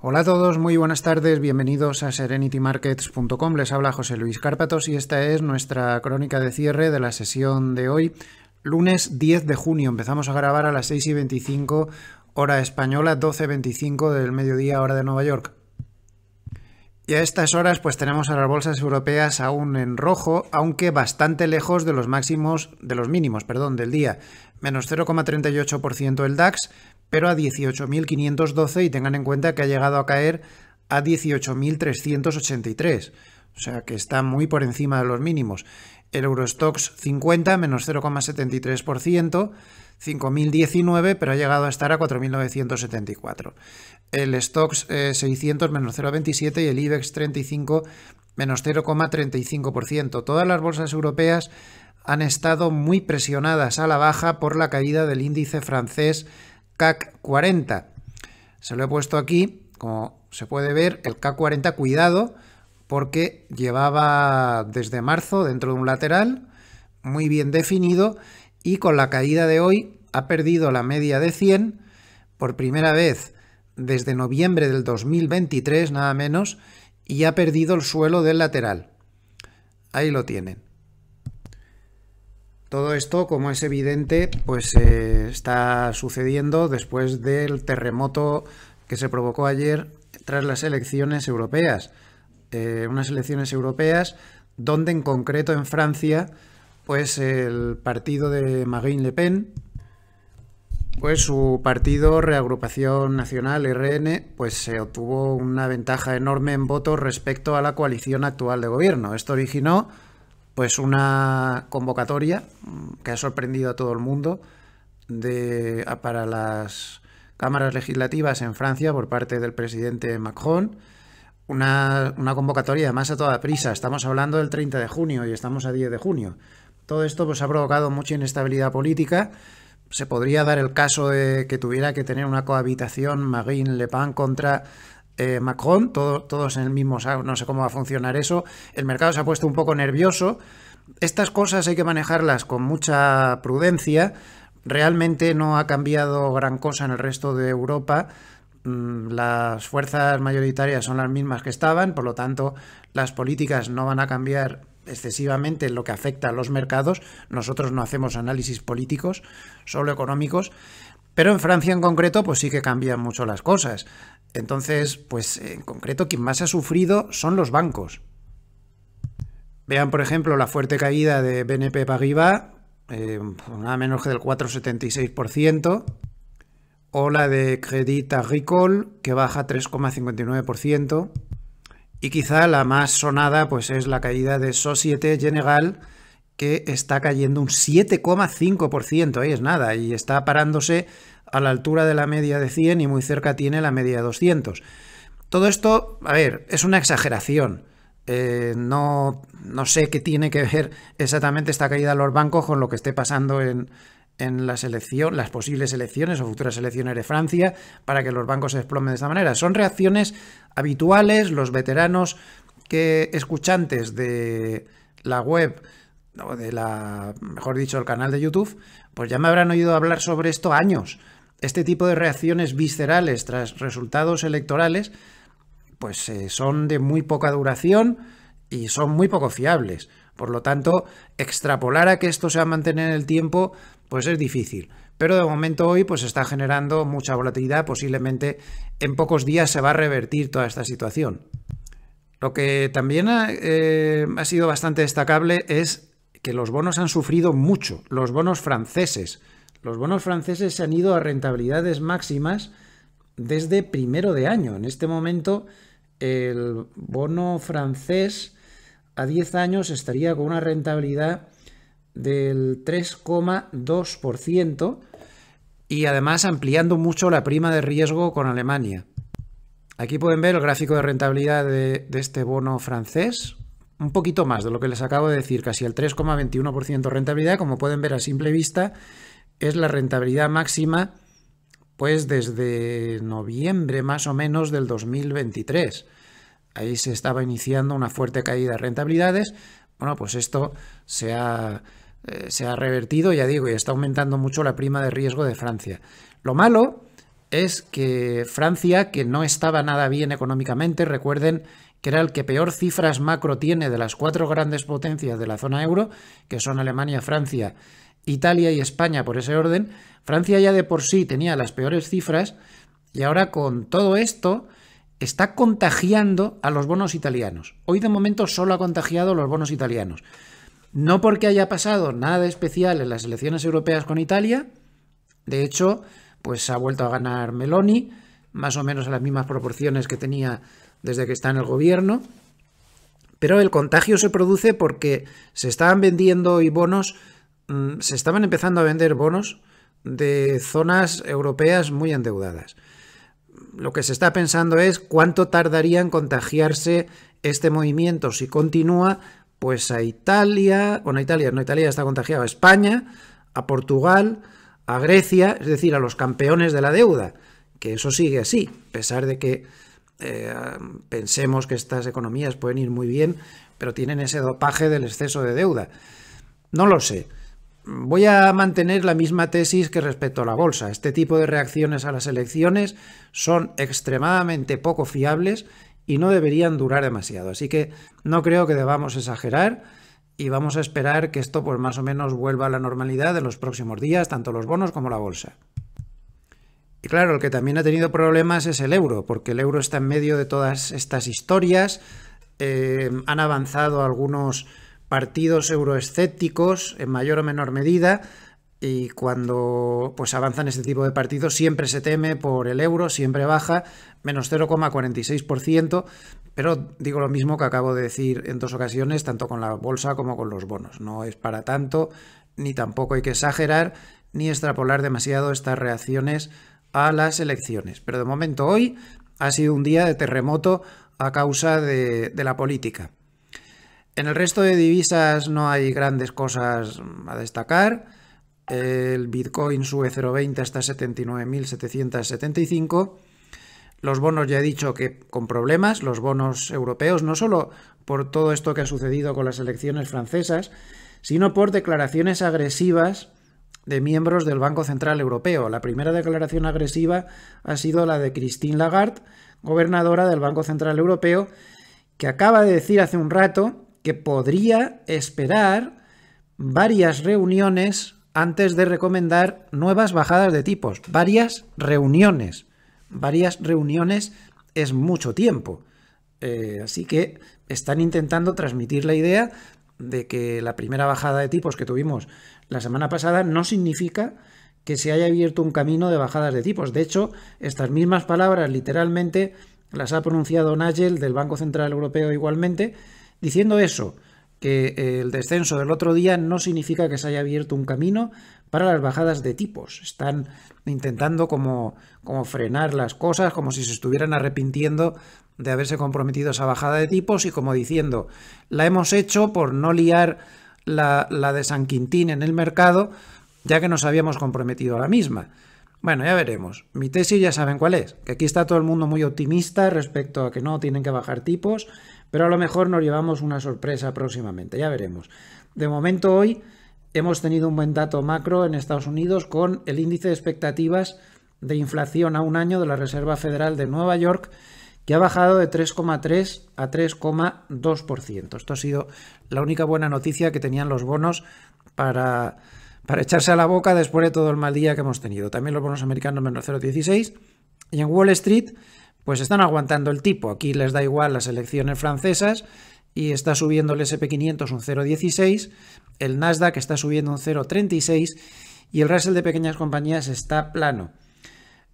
Hola a todos, muy buenas tardes, bienvenidos a serenitymarkets.com. Les habla José Luis Cárpatos y esta es nuestra crónica de cierre de la sesión de hoy, lunes 10 de junio. Empezamos a grabar a las 6 y 25, hora española, 12.25 del mediodía, hora de Nueva York. Y a estas horas pues tenemos a las bolsas europeas aún en rojo, aunque bastante lejos de los máximos, de los mínimos, perdón, del día. Menos 0,38% el DAX, pero a 18.512 y tengan en cuenta que ha llegado a caer a 18.383. O sea que está muy por encima de los mínimos. El Eurostox 50 menos 0,73%, 5.019, pero ha llegado a estar a 4.974. El Stox 600 eh, menos 0,27 y el IBEX 35 menos 0,35%. Todas las bolsas europeas han estado muy presionadas a la baja por la caída del índice francés CAC 40. Se lo he puesto aquí, como se puede ver, el CAC 40, cuidado, porque llevaba desde marzo dentro de un lateral muy bien definido y con la caída de hoy ha perdido la media de 100 por primera vez desde noviembre del 2023 nada menos y ha perdido el suelo del lateral. Ahí lo tienen. Todo esto, como es evidente, pues eh, está sucediendo después del terremoto que se provocó ayer tras las elecciones europeas. Eh, unas elecciones europeas donde en concreto en Francia, pues el partido de Marine Le Pen, pues su partido Reagrupación Nacional RN, pues se obtuvo una ventaja enorme en votos respecto a la coalición actual de gobierno. Esto originó pues una convocatoria mm, que ha sorprendido a todo el mundo de, para las cámaras legislativas en Francia por parte del presidente Macron una, convocatoria además a toda prisa. Estamos hablando del 30 de junio y estamos a 10 de junio. Todo esto pues, ha provocado mucha inestabilidad política. Se podría dar el caso de que tuviera que tener una cohabitación Marine-Le Pen contra eh, Macron, todos en el mismo, no sé cómo va a funcionar eso. El mercado se ha puesto un poco nervioso. Estas cosas hay que manejarlas con mucha prudencia. Realmente no ha cambiado gran cosa en el resto de Europa. Mm, las fuerzas mayoritarias son las mismas que estaban, por lo tanto las políticas no van a cambiar excesivamente lo que afecta a los mercados, nosotros no hacemos análisis políticos, solo económicos, pero en Francia en concreto pues sí que cambian mucho las cosas. Entonces, pues en concreto quien más ha sufrido son los bancos. Vean, por ejemplo, la fuerte caída de BNP Paribas, eh, nada menos que del 4,76%, o la de Credit Agricole, que baja 3,59%. Y quizá la más sonada pues, es la caída de Societe General, que está cayendo un 7,5%, ahí es nada, y está parándose a la altura de la media de 100 y muy cerca tiene la media de 200. Todo esto, a ver, es una exageración. Eh, no, no sé qué tiene que ver exactamente esta caída de los bancos con lo que esté pasando en, en las, las posibles elecciones o futuras elecciones de Francia para que los bancos se desplomen de esta manera. Son reacciones habituales, los veteranos que escuchantes de la web o de la, mejor dicho, el canal de YouTube, pues ya me habrán oído hablar sobre esto años. Este tipo de reacciones viscerales tras resultados electorales, pues eh, son de muy poca duración y son muy poco fiables. Por lo tanto, extrapolar a que esto se va a mantener en el tiempo, pues es difícil. Pero de momento hoy pues está generando mucha volatilidad, posiblemente en pocos días se va a revertir toda esta situación. Lo que también ha, eh, ha sido bastante destacable es que los bonos han sufrido mucho, los bonos franceses. Los bonos franceses se han ido a rentabilidades máximas desde primero de año. En este momento el bono francés a 10 años estaría con una rentabilidad del 3,2% y además ampliando mucho la prima de riesgo con Alemania. Aquí pueden ver el gráfico de rentabilidad de, este bono francés, un poquito más de lo que les acabo de decir, casi el 3,21% rentabilidad, como pueden ver a simple vista, es la rentabilidad máxima pues desde noviembre más o menos del 2023. Ahí se estaba iniciando una fuerte caída de rentabilidades. Bueno, pues esto se ha eh, se ha revertido, ya digo, y está aumentando mucho la prima de riesgo de Francia. Lo malo es que Francia, que no estaba nada bien económicamente, recuerden que era el que peor cifras macro tiene de las cuatro grandes potencias de la zona euro, que son Alemania, Francia, Italia y España por ese orden, Francia ya de por sí tenía las peores cifras y ahora con todo esto está contagiando a los bonos italianos. Hoy de momento solo ha contagiado los bonos italianos. No porque haya pasado nada especial en las elecciones europeas con Italia, de hecho, pues ha vuelto a ganar Meloni, más o menos a las mismas proporciones que tenía desde que está en el gobierno, pero el contagio se produce porque se estaban vendiendo y bonos, mm, se estaban empezando a vender bonos de zonas europeas muy endeudadas. Lo que se está pensando es cuánto tardaría en contagiarse este movimiento si continúa pues a Italia, bueno, a Italia, no, Italia está contagiado, a España, a Portugal, a Grecia, es decir, a los campeones de la deuda, que eso sigue así, a pesar de que eh, pensemos que estas economías pueden ir muy bien, pero tienen ese dopaje del exceso de deuda. No lo sé. Voy a mantener la misma tesis que respecto a la bolsa. Este tipo de reacciones a las elecciones son extremadamente poco fiables y no deberían durar demasiado. Así que no creo que debamos exagerar y vamos a esperar que esto pues más o menos vuelva a la normalidad en los próximos días, tanto los bonos como la bolsa. Y claro, el que también ha tenido problemas es el euro, porque el euro está en medio de todas estas historias. Eh, han avanzado algunos partidos euroescépticos en mayor o menor medida, y cuando pues avanzan este tipo de partidos siempre se teme por el euro, siempre baja, menos 0,46%, pero digo lo mismo que acabo de decir en dos ocasiones, tanto con la bolsa como con los bonos. No es para tanto, ni tampoco hay que exagerar, ni extrapolar demasiado estas reacciones a las elecciones. Pero de momento hoy ha sido un día de terremoto a causa de la política. En el resto de divisas no hay grandes cosas a destacar el Bitcoin sube 0,20 hasta 79.775. Los bonos ya he dicho que con problemas, los bonos europeos, no solo por todo esto que ha sucedido con las elecciones francesas, sino por declaraciones agresivas de miembros del Banco Central Europeo. La primera declaración agresiva ha sido la de Christine Lagarde, gobernadora del Banco Central Europeo, que acaba de decir hace un rato que podría esperar varias reuniones antes de recomendar nuevas bajadas de tipos, varias reuniones. Varias reuniones es mucho tiempo. Eh, así que están intentando transmitir la idea de que la primera bajada de tipos que tuvimos la semana pasada no significa que se haya abierto un camino de bajadas de tipos. De hecho, estas mismas palabras literalmente las ha pronunciado Nagel del Banco Central Europeo igualmente, diciendo eso, que eh, el descenso del otro día no significa que se haya abierto un camino para las bajadas de tipos. Están intentando como, como frenar las cosas, como si se estuvieran arrepintiendo de haberse comprometido a esa bajada de tipos y como diciendo, la hemos hecho por no liar la, la de San Quintín en el mercado, ya que nos habíamos comprometido a la misma. Bueno, ya veremos. Mi tesis ya saben cuál es, que aquí está todo el mundo muy optimista respecto a que no tienen que bajar tipos pero a lo mejor nos llevamos una sorpresa próximamente, ya veremos. De momento hoy hemos tenido un buen dato macro en Estados Unidos con el índice de expectativas de inflación a un año de la Reserva Federal de Nueva York que ha bajado de 3,3 a 3,2%. Esto ha sido la única buena noticia que tenían los bonos para, para echarse a la boca después de todo el mal día que hemos tenido. También los bonos americanos menos 0,16. Y en Wall Street pues están aguantando el tipo. Aquí les da igual las elecciones francesas y está subiendo el SP500 un 0,16, el Nasdaq está subiendo un 0,36 y el Russell de pequeñas compañías está plano.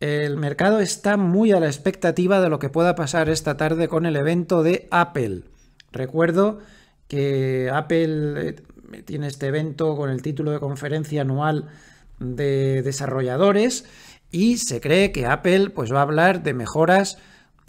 El mercado está muy a la expectativa de lo que pueda pasar esta tarde con el evento de Apple. Recuerdo que Apple eh, tiene este evento con el título de conferencia anual de desarrolladores y se cree que Apple pues, va a hablar de mejoras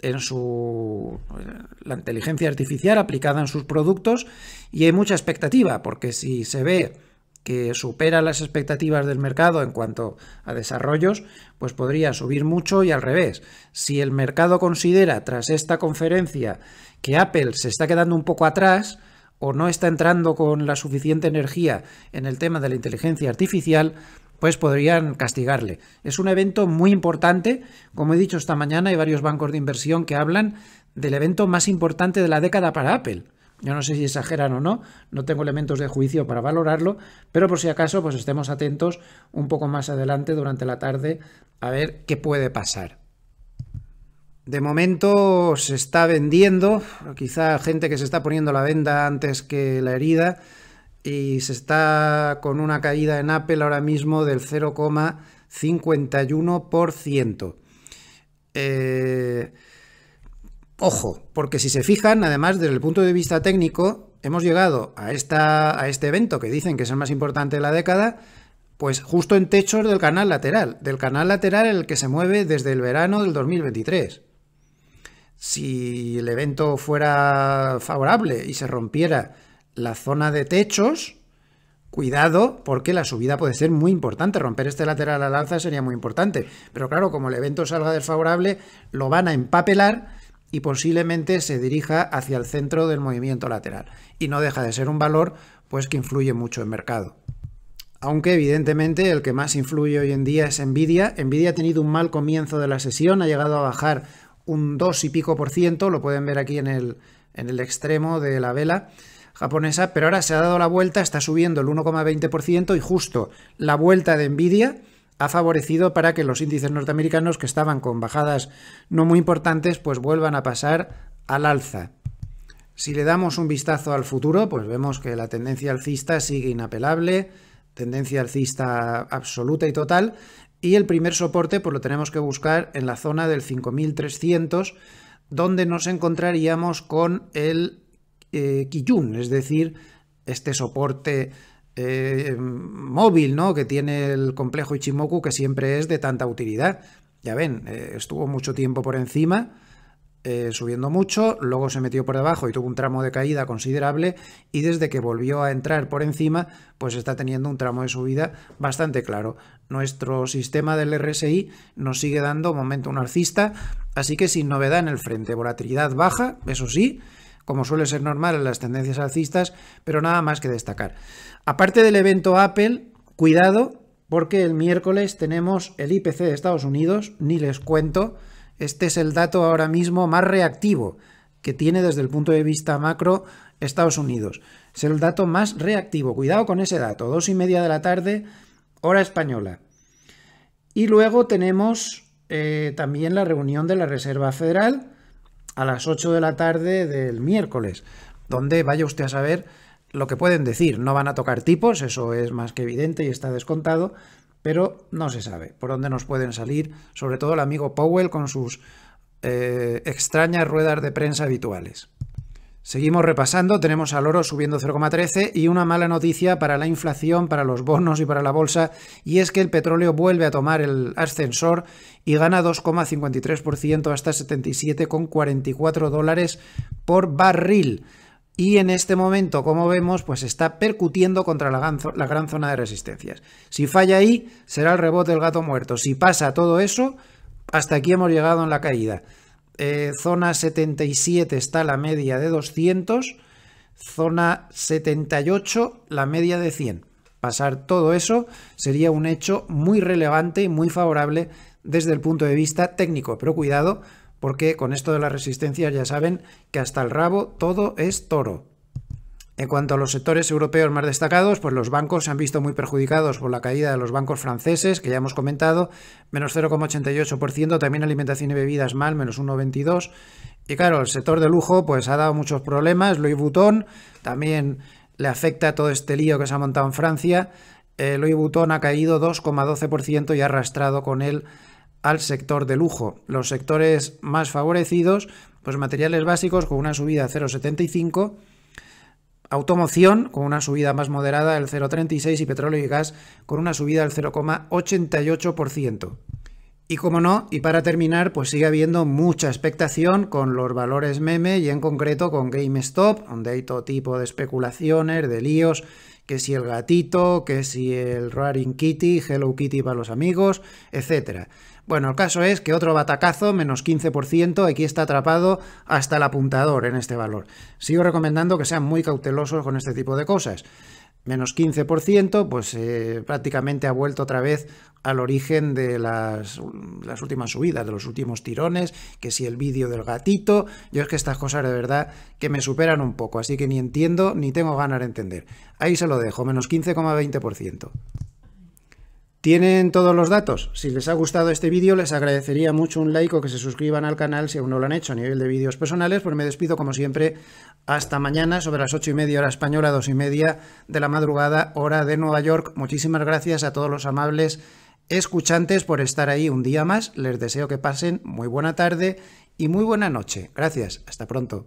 en su eh, la inteligencia artificial aplicada en sus productos y hay mucha expectativa porque si se ve que supera las expectativas del mercado en cuanto a desarrollos, pues podría subir mucho y al revés. Si el mercado considera tras esta conferencia que Apple se está quedando un poco atrás o no está entrando con la suficiente energía en el tema de la inteligencia artificial, pues podrían castigarle. Es un evento muy importante, como he dicho esta mañana, hay varios bancos de inversión que hablan del evento más importante de la década para Apple. Yo no sé si exageran o no, no tengo elementos de juicio para valorarlo, pero por si acaso, pues estemos atentos un poco más adelante durante la tarde a ver qué puede pasar. De momento se está vendiendo, quizá gente que se está poniendo la venda antes que la herida, y se está con una caída en Apple ahora mismo del 0,51%. Eh, ojo, porque si se fijan, además desde el punto de vista técnico, hemos llegado a, esta, a este evento que dicen que es el más importante de la década, pues justo en techos del canal lateral, del canal lateral en el que se mueve desde el verano del 2023. Si el evento fuera favorable y se rompiera la zona de techos, cuidado, porque la subida puede ser muy importante. Romper este lateral la alza sería muy importante. Pero claro, como el evento salga desfavorable, lo van a empapelar y posiblemente se dirija hacia el centro del movimiento lateral. Y no deja de ser un valor pues que influye mucho en mercado. Aunque evidentemente el que más influye hoy en día es Nvidia. Nvidia ha tenido un mal comienzo de la sesión, ha llegado a bajar un 2 y pico por ciento, lo pueden ver aquí en el, en el extremo de la vela japonesa, pero ahora se ha dado la vuelta, está subiendo el 1,20% y justo la vuelta de Nvidia ha favorecido para que los índices norteamericanos que estaban con bajadas no muy importantes pues vuelvan a pasar al alza. Si le damos un vistazo al futuro, pues vemos que la tendencia alcista sigue inapelable, tendencia alcista absoluta y total, y el primer soporte pues lo tenemos que buscar en la zona del 5300, donde nos encontraríamos con el Kijun, eh, es decir, este soporte eh, móvil ¿no? que tiene el complejo Ichimoku que siempre es de tanta utilidad. Ya ven, eh, estuvo mucho tiempo por encima, subiendo mucho, luego se metió por debajo y tuvo un tramo de caída considerable y desde que volvió a entrar por encima, pues está teniendo un tramo de subida bastante claro. Nuestro sistema del RSI nos sigue dando momento un alcista, así que sin novedad en el frente, volatilidad baja, eso sí, como suele ser normal en las tendencias alcistas, pero nada más que destacar. Aparte del evento Apple, cuidado, porque el miércoles tenemos el IPC de Estados Unidos, ni les cuento, este es el dato ahora mismo más reactivo que tiene desde el punto de vista macro Estados Unidos. Es el dato más reactivo. Cuidado con ese dato. Dos y media de la tarde, hora española. Y luego tenemos eh, también la reunión de la Reserva Federal, a las 8 de la tarde del miércoles, donde vaya usted a saber lo que pueden decir. No van a tocar tipos, eso es más que evidente y está descontado, pero no se sabe por dónde nos pueden salir, sobre todo el amigo Powell con sus eh, extrañas ruedas de prensa habituales. Seguimos repasando, tenemos al oro subiendo 0,13 y una mala noticia para la inflación, para los bonos y para la bolsa, y es que el petróleo vuelve a tomar el ascensor y gana 2,53% hasta 77,44 dólares por barril. Y en este momento, como vemos, pues está percutiendo contra la gran, la gran zona de resistencias. Si falla ahí, será el rebote del gato muerto. Si pasa todo eso, hasta aquí hemos llegado en la caída. Eh, zona 77 está la media de 200, zona 78 la media de 100. Pasar todo eso sería un hecho muy relevante y muy favorable desde el punto de vista técnico, pero cuidado porque con esto de la resistencia, ya saben que hasta el rabo todo es toro. En cuanto a los sectores europeos más destacados, pues los bancos se han visto muy perjudicados por la caída de los bancos franceses, que ya hemos comentado, menos 0,88%, también alimentación y bebidas mal, menos 1,22%. Y claro, el sector de lujo pues ha dado muchos problemas, Louis Vuitton también le afecta todo este lío que se ha montado en Francia, eh, Louis Vuitton ha caído 2,12% y ha arrastrado con él al sector de lujo. Los sectores más favorecidos, pues materiales básicos con una subida 0,75%, Automoción con una subida más moderada del 0,36 y petróleo y gas con una subida del 0,88%. Y como no, y para terminar, pues sigue habiendo mucha expectación con los valores meme y en concreto con GameStop, donde hay todo tipo de especulaciones, de líos, que si el gatito, que si el Raring Kitty, Hello Kitty para los amigos, etcétera. Bueno, el caso es que otro batacazo, menos 15%, aquí está atrapado hasta el apuntador en este valor. Sigo recomendando que sean muy cautelosos con este tipo de cosas. Menos 15%, pues eh, prácticamente ha vuelto otra vez al origen de las, las últimas subidas, de los últimos tirones, que si el vídeo del gatito, yo es que estas cosas de verdad que me superan un poco, así que ni entiendo ni tengo ganas de entender. Ahí se lo dejo, menos 15,20%. ¿Tienen todos los datos? Si les ha gustado este vídeo, les agradecería mucho un like o que se suscriban al canal si aún no lo han hecho a nivel de vídeos personales, pues me despido como siempre hasta mañana sobre las ocho y media hora española, dos y media de la madrugada, hora de Nueva York. Muchísimas gracias a todos los amables escuchantes por estar ahí un día más. Les deseo que pasen muy buena tarde y muy buena noche. Gracias, hasta pronto.